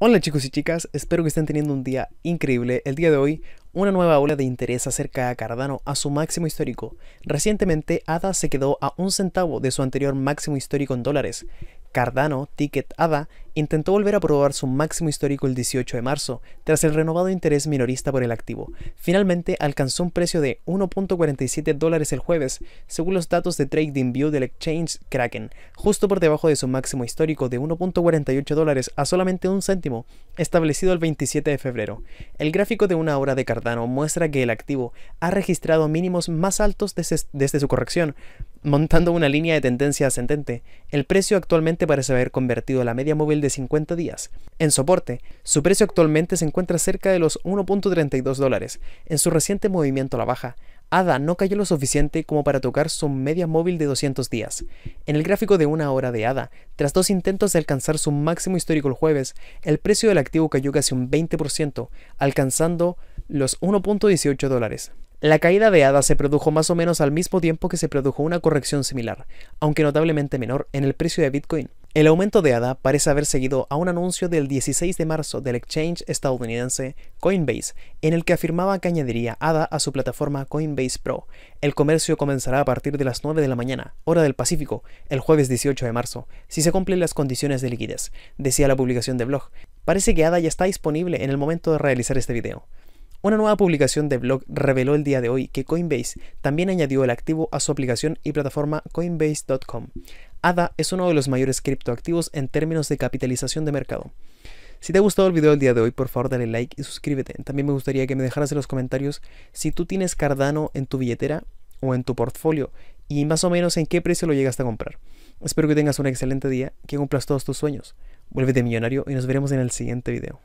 Hola chicos y chicas, espero que estén teniendo un día increíble. El día de hoy, una nueva ola de interés acerca de Cardano a su máximo histórico. Recientemente, ADA se quedó a un centavo de su anterior máximo histórico en dólares, Cardano, Ticket ADA, intentó volver a probar su máximo histórico el 18 de marzo, tras el renovado interés minorista por el activo. Finalmente alcanzó un precio de 1.47 dólares el jueves, según los datos de TradingView del exchange Kraken, justo por debajo de su máximo histórico de 1.48 dólares a solamente un céntimo, establecido el 27 de febrero. El gráfico de una hora de Cardano muestra que el activo ha registrado mínimos más altos desde su corrección, Montando una línea de tendencia ascendente, el precio actualmente parece haber convertido la media móvil de 50 días. En soporte, su precio actualmente se encuentra cerca de los 1.32 dólares. En su reciente movimiento a la baja, ADA no cayó lo suficiente como para tocar su media móvil de 200 días. En el gráfico de una hora de ADA, tras dos intentos de alcanzar su máximo histórico el jueves, el precio del activo cayó casi un 20%, alcanzando los 1.18 dólares. La caída de ADA se produjo más o menos al mismo tiempo que se produjo una corrección similar, aunque notablemente menor, en el precio de Bitcoin. El aumento de ADA parece haber seguido a un anuncio del 16 de marzo del exchange estadounidense Coinbase, en el que afirmaba que añadiría ADA a su plataforma Coinbase Pro. El comercio comenzará a partir de las 9 de la mañana, hora del Pacífico, el jueves 18 de marzo, si se cumplen las condiciones de liquidez, decía la publicación de blog. Parece que ADA ya está disponible en el momento de realizar este video. Una nueva publicación de blog reveló el día de hoy que Coinbase también añadió el activo a su aplicación y plataforma coinbase.com. ADA es uno de los mayores criptoactivos en términos de capitalización de mercado. Si te ha gustado el video del día de hoy, por favor dale like y suscríbete. También me gustaría que me dejaras en los comentarios si tú tienes Cardano en tu billetera o en tu portfolio y más o menos en qué precio lo llegaste a comprar. Espero que tengas un excelente día, que cumplas todos tus sueños. Vuélvete millonario y nos veremos en el siguiente video.